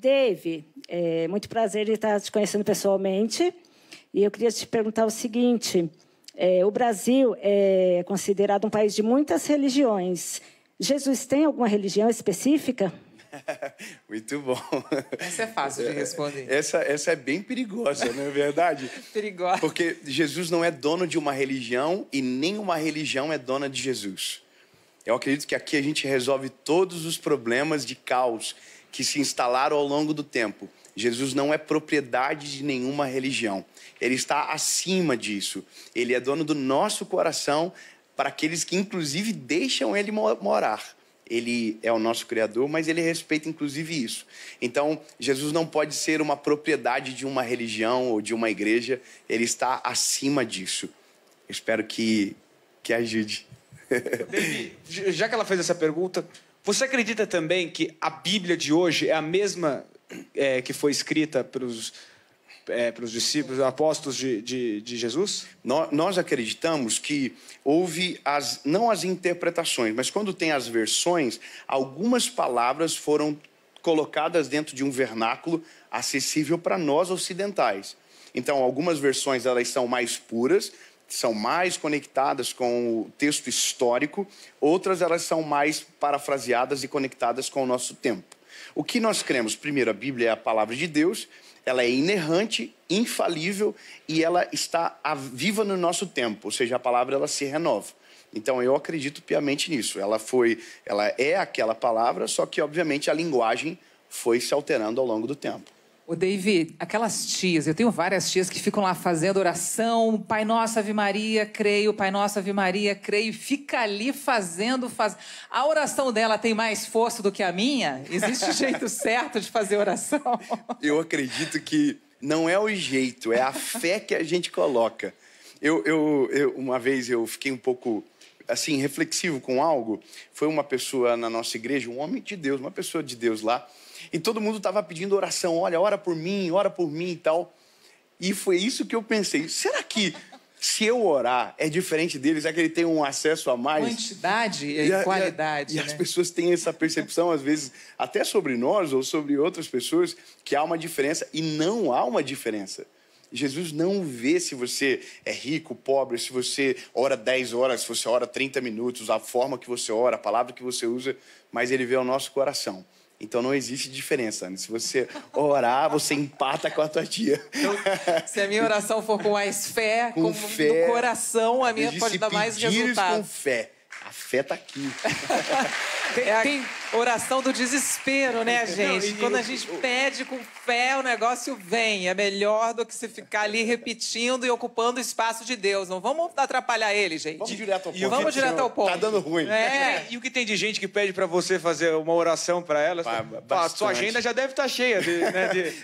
Dave, é muito prazer estar te conhecendo pessoalmente. E eu queria te perguntar o seguinte: é, o Brasil é considerado um país de muitas religiões. Jesus tem alguma religião específica? Muito bom. Essa é fácil de responder. Essa, essa é bem perigosa, não é verdade? perigosa. Porque Jesus não é dono de uma religião e nenhuma religião é dona de Jesus. Eu acredito que aqui a gente resolve todos os problemas de caos que se instalaram ao longo do tempo. Jesus não é propriedade de nenhuma religião. Ele está acima disso. Ele é dono do nosso coração para aqueles que, inclusive, deixam ele morar. Ele é o nosso Criador, mas ele respeita inclusive isso. Então, Jesus não pode ser uma propriedade de uma religião ou de uma igreja, ele está acima disso. Eu espero que, que ajude. Já que ela fez essa pergunta, você acredita também que a Bíblia de hoje é a mesma é, que foi escrita pelos, é, pelos discípulos, apóstolos de, de, de Jesus? Nós, nós, acreditamos que houve as, não as interpretações, mas quando tem as versões, algumas palavras foram colocadas dentro de um vernáculo acessível para nós ocidentais. Então, algumas versões elas são mais puras, são mais conectadas com o texto histórico, outras elas são mais parafraseadas e conectadas com o nosso tempo. O que nós cremos? Primeiro, a Bíblia é a palavra de Deus, ela é inerrante, infalível e ela está viva no nosso tempo, ou seja, a palavra ela se renova. Então eu acredito piamente nisso. Ela foi, ela é aquela palavra, só que obviamente a linguagem foi se alterando ao longo do tempo. O David, aquelas tias, eu tenho várias tias que ficam lá fazendo oração, Pai Nosso, Ave Maria, creio, Pai Nosso, Ave Maria, creio, fica ali fazendo, faz. A oração dela tem mais força do que a minha? Existe jeito certo de fazer oração? Eu acredito que não é o jeito, é a fé que a gente coloca. Eu, eu, eu uma vez eu fiquei um pouco assim, reflexivo com algo, foi uma pessoa na nossa igreja, um homem de Deus, uma pessoa de Deus lá, e todo mundo estava pedindo oração, olha, ora por mim, ora por mim e tal. E foi isso que eu pensei, será que se eu orar é diferente deles, é que ele tem um acesso a mais? Quantidade e, a, qualidade. E, a, né? e as pessoas têm essa percepção, às vezes, até sobre nós ou sobre outras pessoas, que há uma diferença e não há uma diferença. Jesus não vê se você é rico, pobre, se você ora 10 horas, se você ora 30 minutos, a forma que você ora, a palavra que você usa, mas ele vê o nosso coração. Então não existe diferença, né? Se você orar, você empata com a tua tia. Então, se a minha oração for com mais fé, com, com fé, do coração, a minha pode dar mais resultado. com fé. A fé está aqui. Tem, é a... tem, oração do desespero, né, gente? Quando a gente pede com fé, o negócio vem. É melhor do que se ficar ali repetindo e ocupando o espaço de Deus. Não vamos atrapalhar ele, gente. Vamos direto ao ponto. Vamos direto ao ponto. Tá dando ruim. É. E o que tem de gente que pede para você fazer uma oração para ela? a sua agenda já deve estar tá cheia de, né, de,